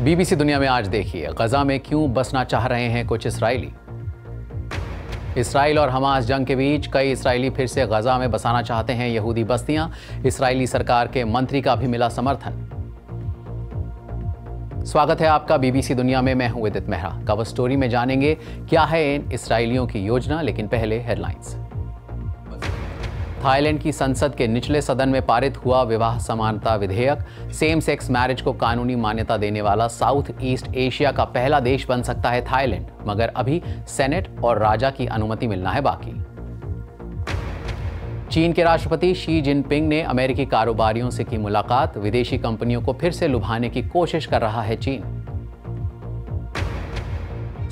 BBC दुनिया में आज देखिए गजा में क्यों बसना चाह रहे हैं कुछ इसराइली इसराइल और हमास जंग के बीच कई इसराइली फिर से गजा में बसाना चाहते हैं यहूदी बस्तियां इसराइली सरकार के मंत्री का भी मिला समर्थन स्वागत है आपका बीबीसी दुनिया में मैं हूं विदित मेहरा कवर स्टोरी में जानेंगे क्या है इन इसराइलियों की योजना लेकिन पहले हेडलाइंस थाईलैंड की संसद के निचले सदन में पारित हुआ विवाह समानता विधेयक सेम सेक्स मैरिज को कानूनी मान्यता देने वाला साउथ ईस्ट एशिया का पहला देश बन सकता है थाईलैंड मगर अभी सेनेट और राजा की अनुमति मिलना है बाकी चीन के राष्ट्रपति शी जिनपिंग ने अमेरिकी कारोबारियों से की मुलाकात विदेशी कंपनियों को फिर से लुभाने की कोशिश कर रहा है चीन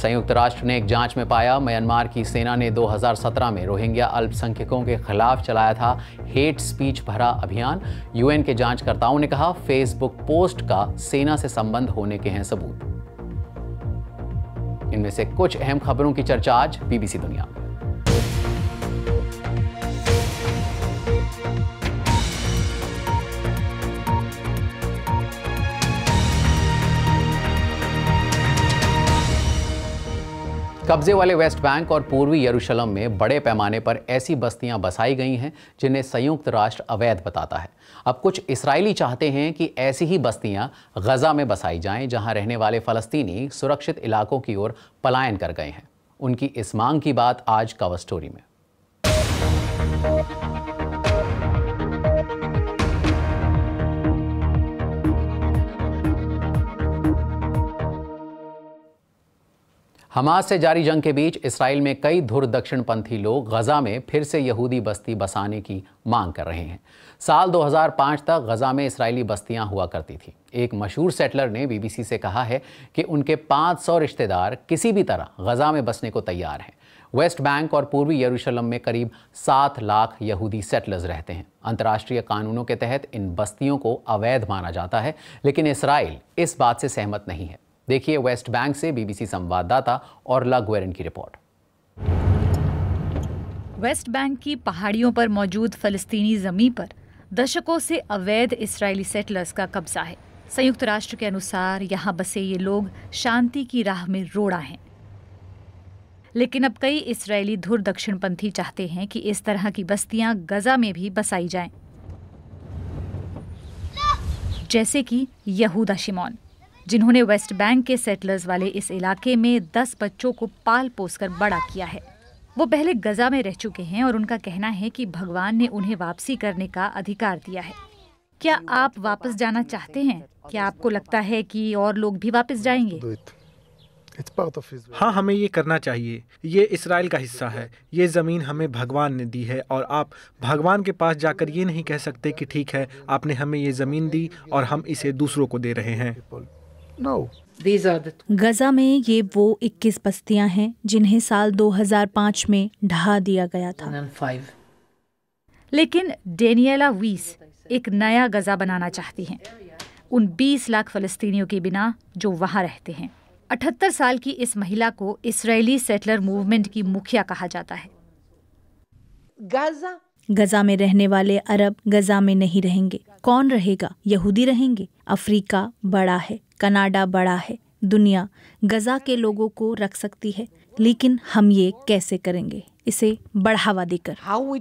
संयुक्त राष्ट्र ने एक जांच में पाया म्यांमार की सेना ने 2017 में रोहिंग्या अल्पसंख्यकों के खिलाफ चलाया था हेट स्पीच भरा अभियान यूएन के जांचकर्ताओं ने कहा फेसबुक पोस्ट का सेना से संबंध होने के हैं सबूत इनमें से कुछ अहम खबरों की चर्चा आज बीबीसी दुनिया में कब्जे वाले वेस्ट बैंक और पूर्वी यरूशलम में बड़े पैमाने पर ऐसी बस्तियां बसाई गई हैं जिन्हें संयुक्त राष्ट्र अवैध बताता है अब कुछ इसराइली चाहते हैं कि ऐसी ही बस्तियां गजा में बसाई जाएं जहां रहने वाले फ़लस्तीनी सुरक्षित इलाकों की ओर पलायन कर गए हैं उनकी इस मांग की बात आज कवर स्टोरी में हमास से जारी जंग के बीच इसराइल में कई धुर दक्षिणपंथी लोग गजा में फिर से यहूदी बस्ती बसाने की मांग कर रहे हैं साल 2005 तक गजा में इसराइली बस्तियां हुआ करती थी एक मशहूर सेटलर ने बीबीसी से कहा है कि उनके 500 रिश्तेदार किसी भी तरह गजा में बसने को तैयार हैं वेस्ट बैंक और पूर्वी यरूशलम में करीब सात लाख यहूदी सेटलर्स रहते हैं अंतर्राष्ट्रीय कानूनों के तहत इन बस्तियों को अवैध माना जाता है लेकिन इसराइल इस बात से सहमत नहीं है देखिए वेस्ट बैंक से बीबीसी संवाददाता और लागुरन की रिपोर्ट वेस्ट बैंक की पहाड़ियों पर मौजूद फलस्तीनी जमीन पर दशकों से अवैध इसराइली सेटलर्स का कब्जा है संयुक्त राष्ट्र के अनुसार यहाँ बसे ये लोग शांति की राह में रोड़ा हैं लेकिन अब कई इसराइली धुर दक्षिणपंथी चाहते हैं कि इस तरह की बस्तियां गजा में भी बसाई जाएं, जैसे कि यहूदा शिमोन जिन्होंने वेस्ट बैंक के सेटलर्स वाले इस इलाके में दस बच्चों को पाल पोस कर बड़ा किया है वो पहले गजा में रह चुके हैं और उनका कहना है कि भगवान ने उन्हें वापसी करने का अधिकार दिया है क्या आप वापस जाना चाहते हैं क्या आपको लगता है कि और लोग भी वापस जाएंगे हाँ हमें ये करना चाहिए ये इसराइल का हिस्सा है ये ज़मीन हमें भगवान ने दी है और आप भगवान के पास जाकर ये नहीं कह सकते कि ठीक है आपने हमें ये ज़मीन दी और हम इसे दूसरों को दे रहे हैं गजा में ये वो 21 बस्तियां हैं जिन्हें साल 2005 में ढहा दिया गया था लेकिन डेनियला वीस एक नया गजा बनाना चाहती हैं उन 20 लाख फलस्तीनियों के बिना जो वहाँ रहते हैं 78 साल की इस महिला को इसराइली सेटलर मूवमेंट की मुखिया कहा जाता है गाजा गजा में रहने वाले अरब गजा में नहीं रहेंगे कौन रहेगा यहूदी रहेंगे अफ्रीका बड़ा है कनाडा बड़ा है दुनिया गजा के लोगों को रख सकती है लेकिन हम ये कैसे करेंगे इसे बढ़ावा देकर हाउ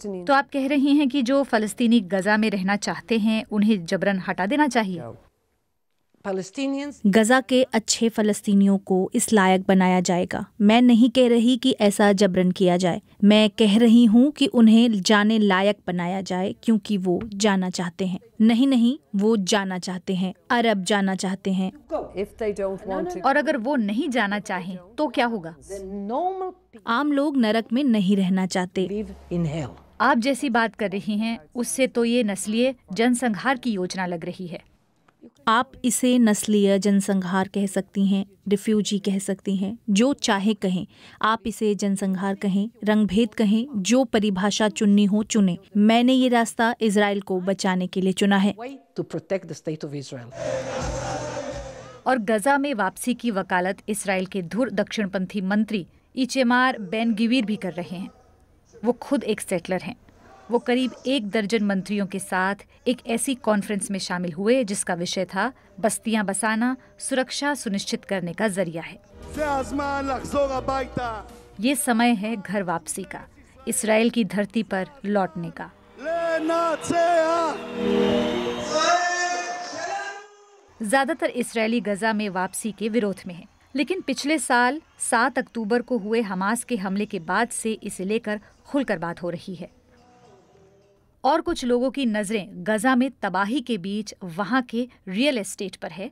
तो आप कह रही हैं कि जो फलस्तीनी गजा में रहना चाहते हैं उन्हें जबरन हटा देना चाहिए गजा के अच्छे फलस्तीनियों को इस लायक बनाया जाएगा मैं नहीं कह रही कि ऐसा जबरन किया जाए मैं कह रही हूँ कि उन्हें जाने लायक बनाया जाए क्योंकि वो जाना चाहते हैं नहीं नहीं वो जाना चाहते हैं अरब जाना चाहते हैं और अगर वो नहीं जाना चाहें तो क्या होगा आम लोग नरक में नहीं रहना चाहते आप जैसी बात कर रही हैं उससे तो ये नस्लीय जनसंहार की योजना लग रही है आप इसे नस्लीय जनसंहार कह सकती हैं रिफ्यूजी कह सकती हैं जो चाहे कहें आप इसे जनसंहार कहें रंगभेद कहें जो परिभाषा चुननी हो चुने मैंने ये रास्ता इसराइल को बचाने के लिए चुना है और गजा में वापसी की वकालत इसराइल के धुर दक्षिणपंथी मंत्री इचेमार बेन गिवीर भी कर रहे हैं वो खुद एक सेटलर हैं वो करीब एक दर्जन मंत्रियों के साथ एक ऐसी कॉन्फ्रेंस में शामिल हुए जिसका विषय था बस्तियां बसाना सुरक्षा सुनिश्चित करने का जरिया है ये समय है घर वापसी का इसराइल की धरती पर लौटने का ज्यादातर इसराइली गजा में वापसी के विरोध में है लेकिन पिछले साल 7 अक्टूबर को हुए हमास के हमले के बाद से इसे लेकर खुलकर बात हो रही है और कुछ लोगों की नज़रें गज़ा में तबाही के बीच वहाँ के रियल एस्टेट पर है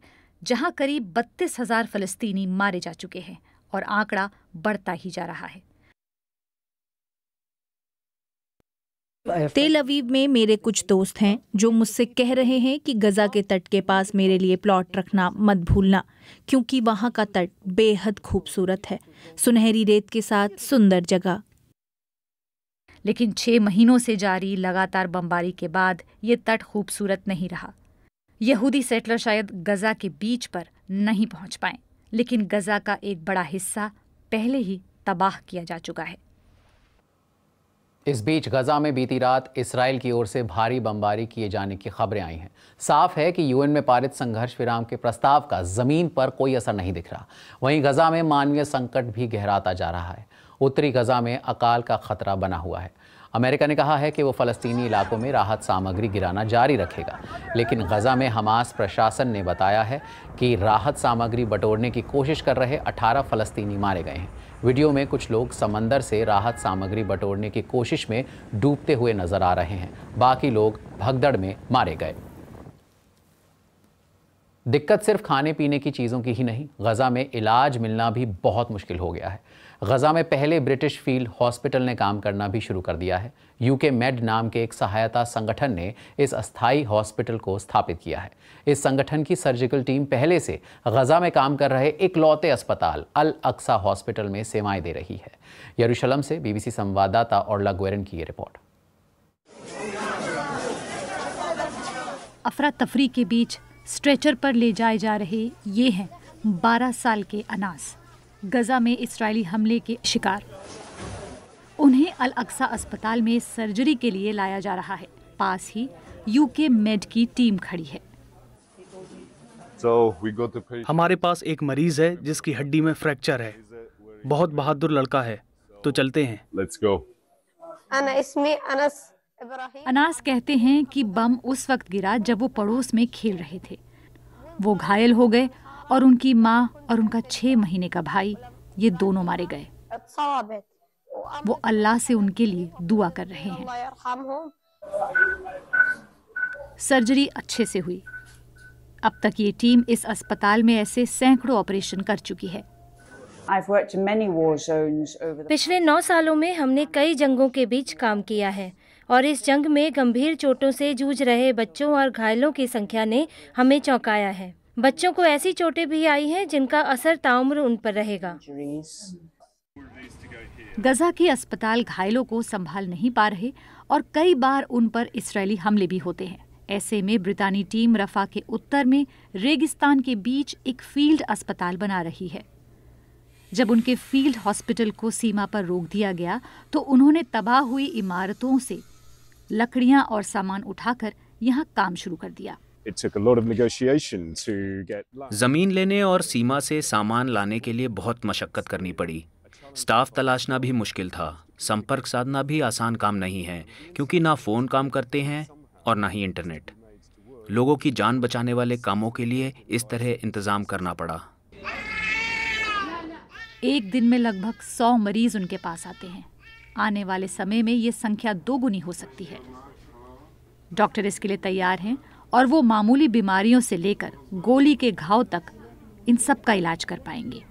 जहाँ करीब बत्तीस हज़ार फ़लस्तीनी मारे जा चुके हैं और आंकड़ा बढ़ता ही जा रहा है तेल अवीव में मेरे कुछ दोस्त हैं जो मुझसे कह रहे हैं कि गज़ा के तट के पास मेरे लिए प्लॉट रखना मत भूलना क्योंकि वहां का तट बेहद खूबसूरत है सुनहरी रेत के साथ सुंदर जगह लेकिन छह महीनों से जारी लगातार बमबारी के बाद ये तट खूबसूरत नहीं रहा यहूदी सेटलर शायद गज़ा के बीच पर नहीं पहुंच पाए लेकिन गज़ा का एक बड़ा हिस्सा पहले ही तबाह किया जा चुका है इस बीच गजा में बीती रात इसराइल की ओर से भारी बमबारी किए जाने की खबरें आई हैं साफ है कि यूएन में पारित संघर्ष विराम के प्रस्ताव का ज़मीन पर कोई असर नहीं दिख रहा वहीं गजा में मानवीय संकट भी गहराता जा रहा है उत्तरी गजा में अकाल का खतरा बना हुआ है अमेरिका ने कहा है कि वो फ़लस्तीनी इलाकों में राहत सामग्री गिराना जारी रखेगा लेकिन गज़ा में हमास प्रशासन ने बताया है कि राहत सामग्री बटोरने की कोशिश कर रहे 18 फ़लस्तीनी मारे गए हैं वीडियो में कुछ लोग समंदर से राहत सामग्री बटोरने की कोशिश में डूबते हुए नजर आ रहे हैं बाकी लोग भगदड़ में मारे गए दिक्कत सिर्फ खाने पीने की चीज़ों की ही नहीं गज़ा में इलाज मिलना भी बहुत मुश्किल हो गया है गज़ा में पहले ब्रिटिश फील्ड हॉस्पिटल ने काम करना भी शुरू कर दिया है यूके मेड नाम के एक सहायता संगठन ने इस अस्थाई हॉस्पिटल को स्थापित किया है इस संगठन की सर्जिकल टीम पहले से गज़ा में काम कर रहे इकलौते अस्पताल अल अक्सा हॉस्पिटल में सेवाएं दे रही है यरूशलम से बीबीसी संवाददाता और लगवेरन की ये रिपोर्ट अफरा तफरी के बीच स्ट्रेचर पर ले जाए जा रहे ये हैं 12 साल के अनास गजा में इसराइली हमले के शिकार उन्हें अल अक्सा अस्पताल में सर्जरी के लिए लाया जा रहा है पास ही यूके मेड की टीम खड़ी है हमारे पास एक मरीज है जिसकी हड्डी में फ्रैक्चर है बहुत बहादुर लड़का है तो चलते हैं अनास कहते हैं कि बम उस वक्त गिरा जब वो पड़ोस में खेल रहे थे वो घायल हो गए और उनकी माँ और उनका छह महीने का भाई ये दोनों मारे गए वो अल्लाह से उनके लिए दुआ कर रहे हैं सर्जरी अच्छे से हुई अब तक ये टीम इस अस्पताल में ऐसे सैकड़ों ऑपरेशन कर चुकी है पिछले नौ सालों में हमने कई जंगों के बीच काम किया है और इस जंग में गंभीर चोटों से जूझ रहे बच्चों और घायलों की संख्या ने हमें चौंकाया है बच्चों को ऐसी चोटें भी आई हैं जिनका असर ताउम्र उन पर रहेगा गजा के अस्पताल घायलों को संभाल नहीं पा रहे और कई बार उन पर इसराइली हमले भी होते हैं ऐसे में ब्रितानी टीम रफा के उत्तर में रेगिस्तान के बीच एक फील्ड अस्पताल बना रही है जब उनके फील्ड हॉस्पिटल को सीमा पर रोक दिया गया तो उन्होंने तबाह हुई इमारतों से लकड़ियां और सामान उठाकर यहां काम शुरू कर दिया जमीन लेने और सीमा से सामान लाने के लिए बहुत मशक्कत करनी पड़ी स्टाफ तलाशना भी मुश्किल था संपर्क साधना भी आसान काम नहीं है क्योंकि ना फ़ोन काम करते हैं और ना ही इंटरनेट लोगों की जान बचाने वाले कामों के लिए इस तरह इंतज़ाम करना पड़ा एक दिन में लगभग सौ मरीज उनके पास आते हैं आने वाले समय में ये संख्या दोगुनी हो सकती है डॉक्टर इसके लिए तैयार हैं और वो मामूली बीमारियों से लेकर गोली के घाव तक इन सब का इलाज कर पाएंगे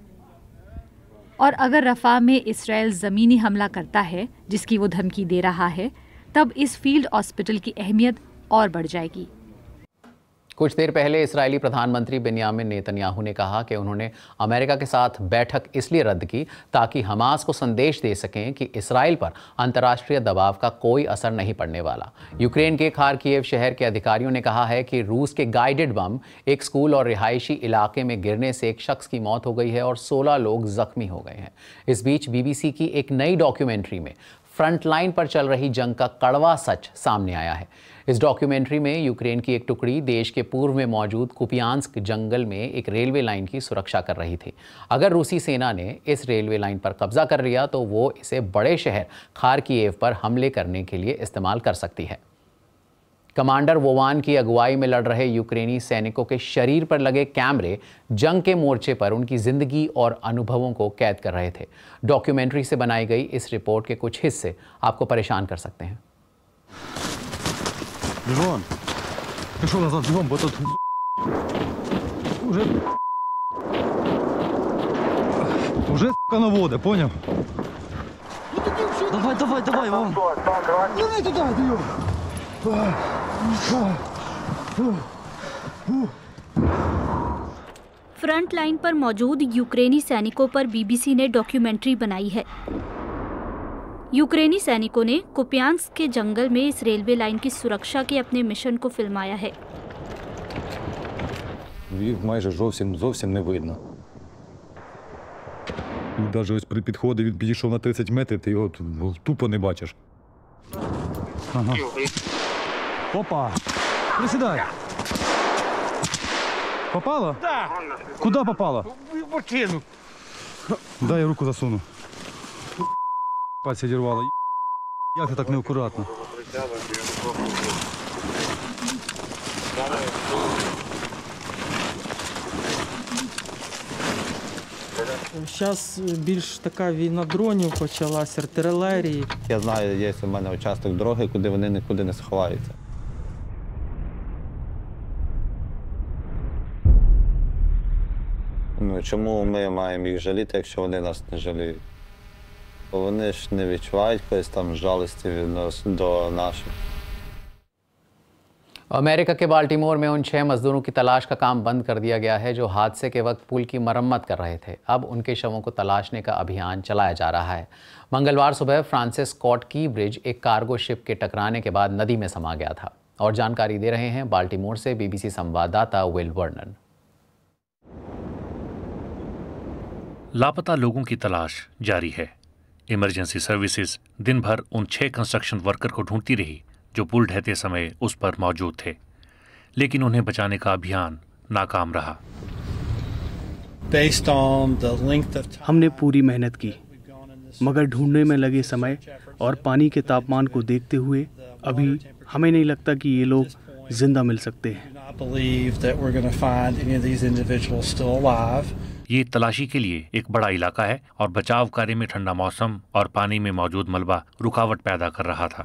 और अगर रफा में इसराइल ज़मीनी हमला करता है जिसकी वो धमकी दे रहा है तब इस फील्ड हॉस्पिटल की अहमियत और बढ़ जाएगी कुछ देर पहले इसराइली प्रधानमंत्री बेनियामिन नेतन्याहू ने कहा कि उन्होंने अमेरिका के साथ बैठक इसलिए रद्द की ताकि हमास को संदेश दे सकें कि इसराइल पर अंतर्राष्ट्रीय दबाव का कोई असर नहीं पड़ने वाला यूक्रेन के खारकीव शहर के अधिकारियों ने कहा है कि रूस के गाइडेड बम एक स्कूल और रिहायशी इलाके में गिरने से एक शख्स की मौत हो गई है और सोलह लोग जख्मी हो गए हैं इस बीच बीबीसी की एक नई डॉक्यूमेंट्री में फ्रंट लाइन पर चल रही जंग का कड़वा सच सामने आया है इस डॉक्यूमेंट्री में यूक्रेन की एक टुकड़ी देश के पूर्व में मौजूद कुपियांस्क जंगल में एक रेलवे लाइन की सुरक्षा कर रही थी अगर रूसी सेना ने इस रेलवे लाइन पर कब्जा कर लिया तो वो इसे बड़े शहर खारकीव पर हमले करने के लिए इस्तेमाल कर सकती है कमांडर वोवान की अगुवाई में लड़ रहे यूक्रेनी सैनिकों के शरीर पर लगे कैमरे जंग के मोर्चे पर उनकी जिंदगी और अनुभवों को कैद कर रहे थे डॉक्यूमेंट्री से बनाई गई इस रिपोर्ट के कुछ हिस्से आपको परेशान कर सकते हैं Давай, давай, давай, Иван. давай, туда, ты फ्रंट लाइन पर मौजूद यूक्रेनी सैनिकों पर बीबीसी ने डॉक्यूमेंट्री बनाई है यूक्रेनी सैनिकों ने कुपियांस के जंगल में इस रेलवे लाइन की सुरक्षा के अपने मिशन को फिल्माया है даже Опа. Присідай. Попало? Да. Куди попало? В бочину. Дай я руку засуну. Пальці дірвало. Як ти так неаккуратно? Зараз більш така війна дронів почалася артилерії. Я знаю, є у мене участок дороги, куди вони нікуди не сховаються. Ну, Чому ми маємо їх жаліти, якщо вони нас не жаліють? Бо вони ж не відчувають якоїсь там жалості відносно до наших. अमेरिका के बाल्टीमोर में उन छह मजदूरों की तलाश का काम बंद कर दिया गया है जो हादसे के वक्त पुल की मरम्मत कर रहे थे अब उनके शवों को तलाशने का अभियान चलाया जा रहा है मंगलवार सुबह फ्रांसिस स्कॉट की ब्रिज एक कार्गो शिप के टकराने के बाद नदी में समा गया था और जानकारी दे रहे हैं बाल्टीमोर से बीबीसी संवाददाता विल वर्नन लापता लोगों की तलाश जारी है इमरजेंसी सर्विसेज दिन भर उन छह कंस्ट्रक्शन वर्कर को ढूंढती रही जो पुल ढहते समय उस पर मौजूद थे लेकिन उन्हें बचाने का अभियान नाकाम रहा हमने पूरी मेहनत की मगर ढूंढने में लगे समय और पानी के तापमान को देखते हुए अभी हमें नहीं लगता कि ये लोग जिंदा मिल सकते हैं ये तलाशी के लिए एक बड़ा इलाका है और बचाव कार्य में ठंडा मौसम और पानी में मौजूद मलबा रुकावट पैदा कर रहा था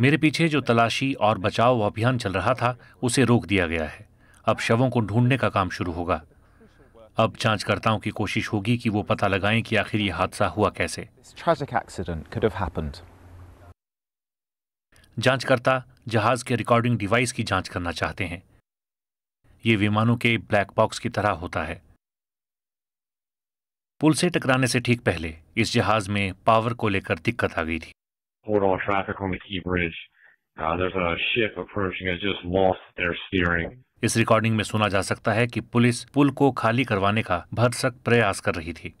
मेरे पीछे जो तलाशी और बचाव अभियान चल रहा था उसे रोक दिया गया है अब शवों को ढूंढने का काम शुरू होगा अब जांचकर्ताओं की कोशिश होगी कि वो पता लगाएं कि आखिर ये हादसा हुआ कैसे जांचकर्ता जहाज के रिकॉर्डिंग डिवाइस की जांच करना चाहते हैं ये विमानों के ब्लैक बॉक्स की तरह होता है पुल से टकराने से ठीक पहले इस जहाज में पावर को लेकर दिक्कत आ गई थी uh, इस रिकॉर्डिंग में सुना जा सकता है कि पुलिस पुल को खाली करवाने का भरसक प्रयास कर रही थी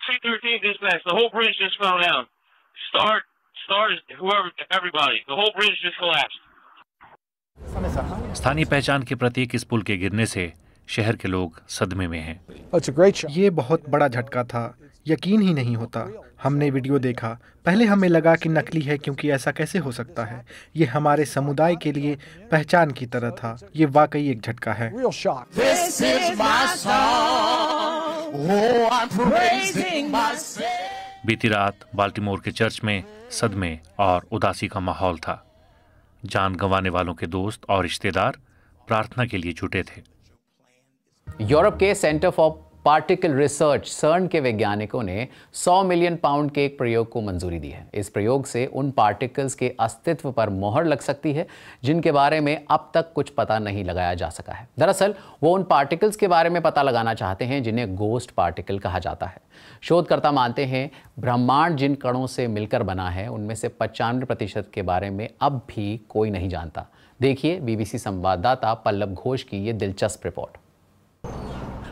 स्थानीय पहचान के प्रतीक इस पुल के गिरने से शहर के लोग सदमे में हैं। oh, ये बहुत बड़ा झटका था यकीन ही नहीं होता हमने वीडियो देखा पहले हमें लगा कि नकली है क्योंकि ऐसा कैसे हो सकता है ये हमारे समुदाय के लिए पहचान की तरह था ये वाकई एक झटका है Oh, I'm praising myself. बीती रात बाल्टीमोर के चर्च में सदमे और उदासी का माहौल था जान गंवाने वालों के दोस्त और रिश्तेदार प्रार्थना के लिए जुटे थे यूरोप के सेंटर फॉर पार्टिकल रिसर्च सर्न के वैज्ञानिकों ने 100 मिलियन पाउंड के एक प्रयोग को मंजूरी दी है इस प्रयोग से उन पार्टिकल्स के अस्तित्व पर मोहर लग सकती है जिनके बारे में अब तक कुछ पता नहीं लगाया जा सका है दरअसल वो उन पार्टिकल्स के बारे में पता लगाना चाहते हैं जिन्हें गोस्ट पार्टिकल कहा जाता है शोधकर्ता मानते हैं ब्रह्मांड जिन कणों से मिलकर बना है उनमें से पचानवे प्रतिशत के बारे में अब भी कोई नहीं जानता देखिए बीबीसी संवाददाता पल्लव घोष की ये दिलचस्प रिपोर्ट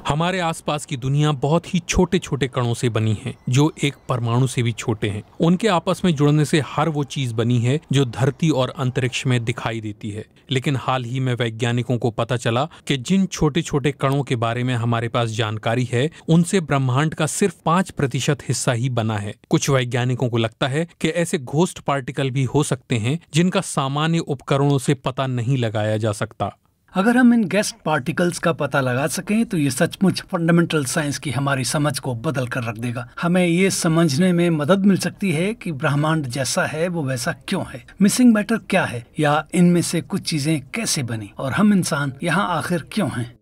हमारे आसपास की दुनिया बहुत ही छोटे छोटे कणों से बनी है जो एक परमाणु से भी छोटे हैं उनके आपस में जुड़ने से हर वो चीज बनी है जो धरती और अंतरिक्ष में दिखाई देती है लेकिन हाल ही में वैज्ञानिकों को पता चला कि जिन छोटे छोटे कणों के बारे में हमारे पास जानकारी है उनसे ब्रह्मांड का सिर्फ पांच प्रतिशत हिस्सा ही बना है कुछ वैज्ञानिकों को लगता है कि ऐसे घोस्ट पार्टिकल भी हो सकते हैं जिनका सामान्य उपकरणों से पता नहीं लगाया जा सकता अगर हम इन गेस्ट पार्टिकल्स का पता लगा सकें तो ये सचमुच फंडामेंटल साइंस की हमारी समझ को बदल कर रख देगा हमें ये समझने में मदद मिल सकती है कि ब्रह्मांड जैसा है वो वैसा क्यों है मिसिंग मैटर क्या है या इनमें से कुछ चीजें कैसे बनी और हम इंसान यहाँ आखिर क्यों हैं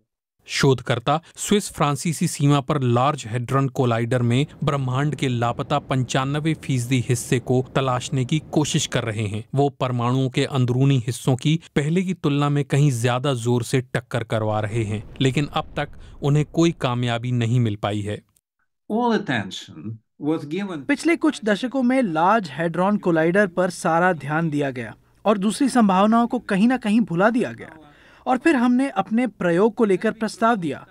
शोधकर्ता स्विस फ्रांसीसी सीमा पर लार्ज हेड्रन कोलाइडर में ब्रह्मांड के लापता पंचानबे फीसदी हिस्से को तलाशने की कोशिश कर रहे हैं वो परमाणुओं के अंदरूनी हिस्सों की पहले की तुलना में कहीं ज्यादा जोर से टक्कर करवा रहे हैं लेकिन अब तक उन्हें कोई कामयाबी नहीं मिल पाई है पिछले कुछ दशकों में लार्ज हेड्रॉन कोलाइडर पर सारा ध्यान दिया गया और दूसरी संभावनाओं को कहीं ना कहीं भुला दिया गया और फिर हमने अपने प्रयोग को लेकर प्रस्ताव दिया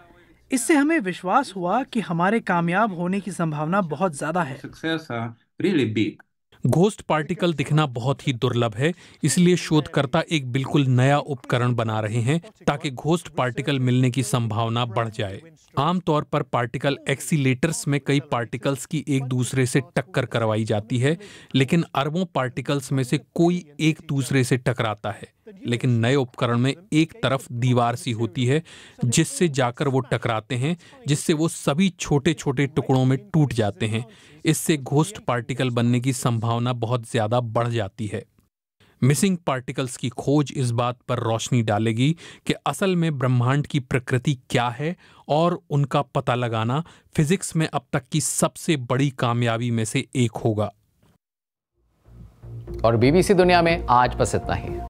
इससे हमें विश्वास हुआ कि हमारे कामयाब होने की संभावना बहुत ज्यादा है घोस्ट पार्टिकल दिखना बहुत ही दुर्लभ है इसलिए शोधकर्ता एक बिल्कुल नया उपकरण बना रहे हैं ताकि घोस्ट पार्टिकल मिलने की संभावना बढ़ जाए आमतौर पर पार्टिकल एक्सीटर्स में कई पार्टिकल्स की एक दूसरे से टक्कर करवाई जाती है लेकिन अरबों पार्टिकल्स में से कोई एक दूसरे से टकराता है लेकिन नए उपकरण में एक तरफ दीवार सी होती है जिससे जाकर वो टकराते हैं जिससे वो सभी छोटे छोटे टुकड़ों में टूट जाते हैं इससे घोस्ट पार्टिकल बनने की संभावना बहुत ज़्यादा बढ़ जाती है मिसिंग पार्टिकल्स की खोज इस बात पर रोशनी डालेगी कि असल में ब्रह्मांड की प्रकृति क्या है और उनका पता लगाना फिजिक्स में अब तक की सबसे बड़ी कामयाबी में से एक होगा और बीबीसी दुनिया में आज बस इतना ही